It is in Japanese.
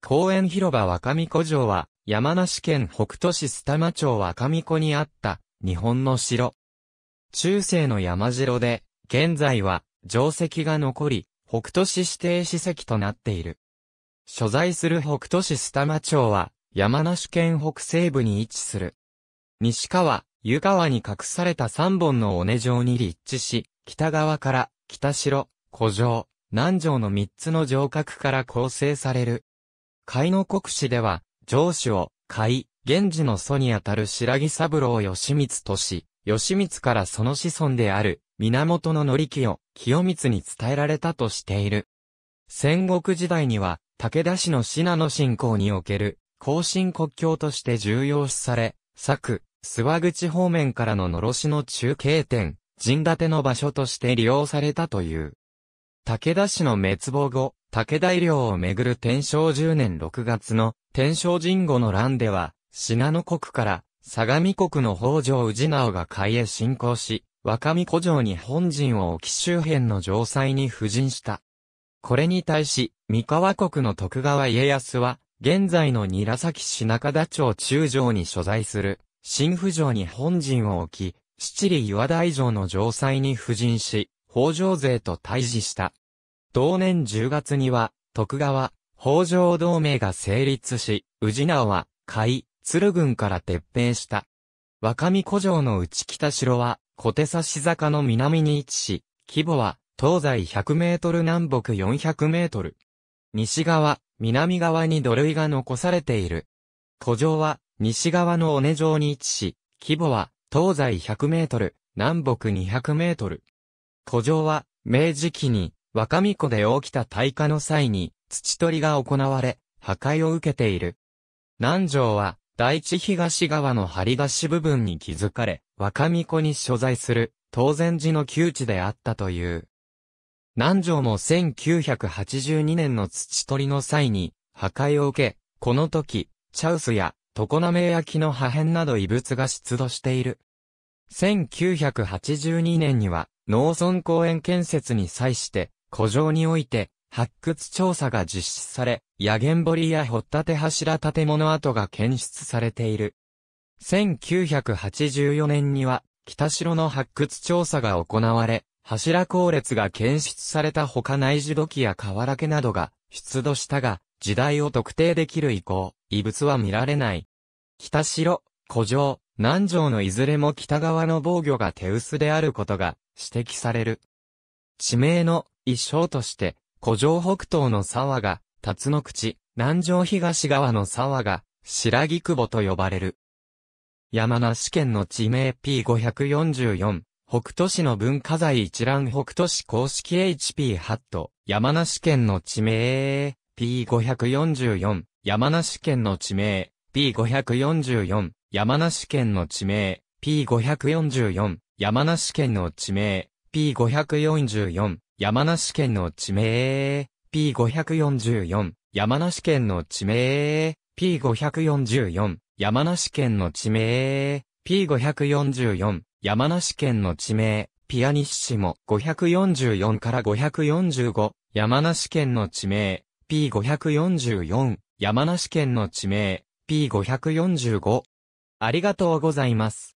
公園広場若見古城は、山梨県北都市須玉町若見湖にあった、日本の城。中世の山城で、現在は、城跡が残り、北都市指定史跡となっている。所在する北都市須玉町は、山梨県北西部に位置する。西川、湯川に隠された三本の尾根城に立地し、北側から、北城、古城、南城の三つの城郭から構成される、海の国史では、上司を、海、源氏の祖にあたる白木三郎義光とし、義光からその子孫である、源の乗り気を、清光に伝えられたとしている。戦国時代には、武田氏の信濃信仰における、後進国境として重要視され、作、諏訪口方面からの呪しの中継点、陣立ての場所として利用されたという。武田氏の滅亡後、武田領をめぐる天正10年6月の天正神後の乱では、信濃国から相模国の北条氏直が海へ侵攻し、若見古城に本陣を置き周辺の城塞に布陣した。これに対し、三河国の徳川家康は、現在の韮崎市中田町中城に所在する、新府城に本陣を置き、七里岩大城の城塞に布陣し、北条勢と対峙した。同年10月には、徳川、北条同盟が成立し、宇治名は、海、鶴軍から撤兵した。若見古城の内北城は、小手差し坂の南に位置し、規模は、東西100メートル南北400メートル。西側、南側に土塁が残されている。古城は、西側の尾根城に位置し、規模は、東西100メートル、南北200メートル。古城は、明治期に、若巫女で起きた大火の際に、土取りが行われ、破壊を受けている。南城は、大地東側の張り出し部分に気づかれ、若巫女に所在する、当然寺の窮地であったという。南城も1982年の土取りの際に、破壊を受け、この時、チャウスや、常滑焼の破片など異物が出土している。1982年には、農村公園建設に際して、古城において、発掘調査が実施され、野源堀や掘立柱建物跡が検出されている。1984年には、北城の発掘調査が行われ、柱高列が検出された他内地土器や瓦家などが出土したが、時代を特定できる以降、遺物は見られない。北城、古城、南城のいずれも北側の防御が手薄であることが指摘される。地名の一生として、古城北東の沢が、辰野口、南城東側の沢が、白木久保と呼ばれる。山梨県の地名 P544、北斗市の文化財一覧北斗市公式 HP ハット、山梨県の地名 P544、山梨県の地名 P544、山梨県の地名 P544、山梨県の地名 P544、山梨県の地名、P544、山梨県の地名、P544、山梨県の地名、P544、山梨県の地名、ピアニッシモ544から545、山梨県の地名、P544、山梨県の地名、P545。ありがとうございます。